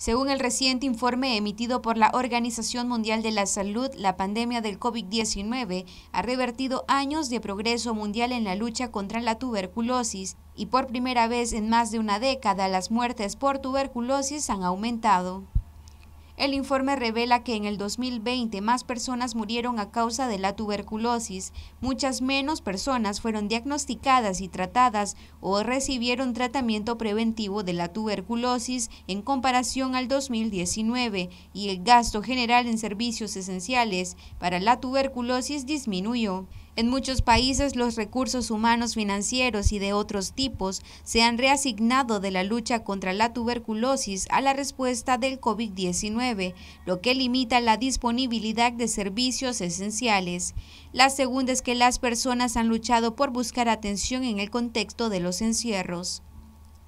Según el reciente informe emitido por la Organización Mundial de la Salud, la pandemia del COVID-19 ha revertido años de progreso mundial en la lucha contra la tuberculosis y por primera vez en más de una década las muertes por tuberculosis han aumentado. El informe revela que en el 2020 más personas murieron a causa de la tuberculosis, muchas menos personas fueron diagnosticadas y tratadas o recibieron tratamiento preventivo de la tuberculosis en comparación al 2019 y el gasto general en servicios esenciales para la tuberculosis disminuyó. En muchos países los recursos humanos financieros y de otros tipos se han reasignado de la lucha contra la tuberculosis a la respuesta del COVID-19, lo que limita la disponibilidad de servicios esenciales. La segunda es que las personas han luchado por buscar atención en el contexto de los encierros.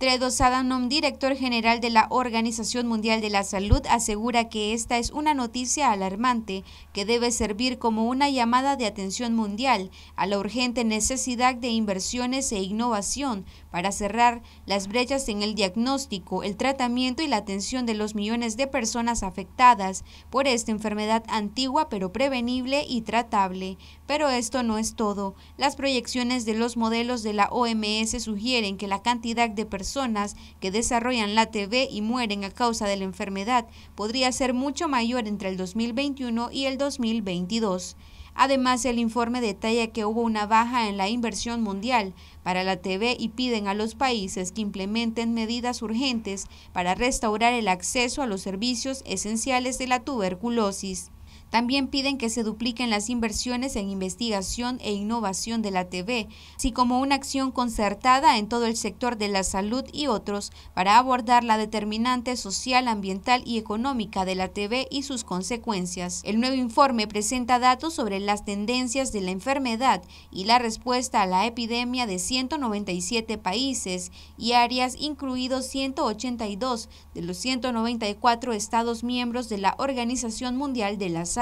Tredo Sadanom, director general de la Organización Mundial de la Salud, asegura que esta es una noticia alarmante que debe servir como una llamada de atención mundial a la urgente necesidad de inversiones e innovación para cerrar las brechas en el diagnóstico, el tratamiento y la atención de los millones de personas afectadas por esta enfermedad antigua pero prevenible y tratable. Pero esto no es todo. Las proyecciones de los modelos de la OMS sugieren que la cantidad de personas personas que desarrollan la TB y mueren a causa de la enfermedad podría ser mucho mayor entre el 2021 y el 2022. Además, el informe detalla que hubo una baja en la inversión mundial para la TV y piden a los países que implementen medidas urgentes para restaurar el acceso a los servicios esenciales de la tuberculosis. También piden que se dupliquen las inversiones en investigación e innovación de la TV, así como una acción concertada en todo el sector de la salud y otros para abordar la determinante social, ambiental y económica de la TV y sus consecuencias. El nuevo informe presenta datos sobre las tendencias de la enfermedad y la respuesta a la epidemia de 197 países y áreas, incluidos 182 de los 194 estados miembros de la Organización Mundial de la Salud.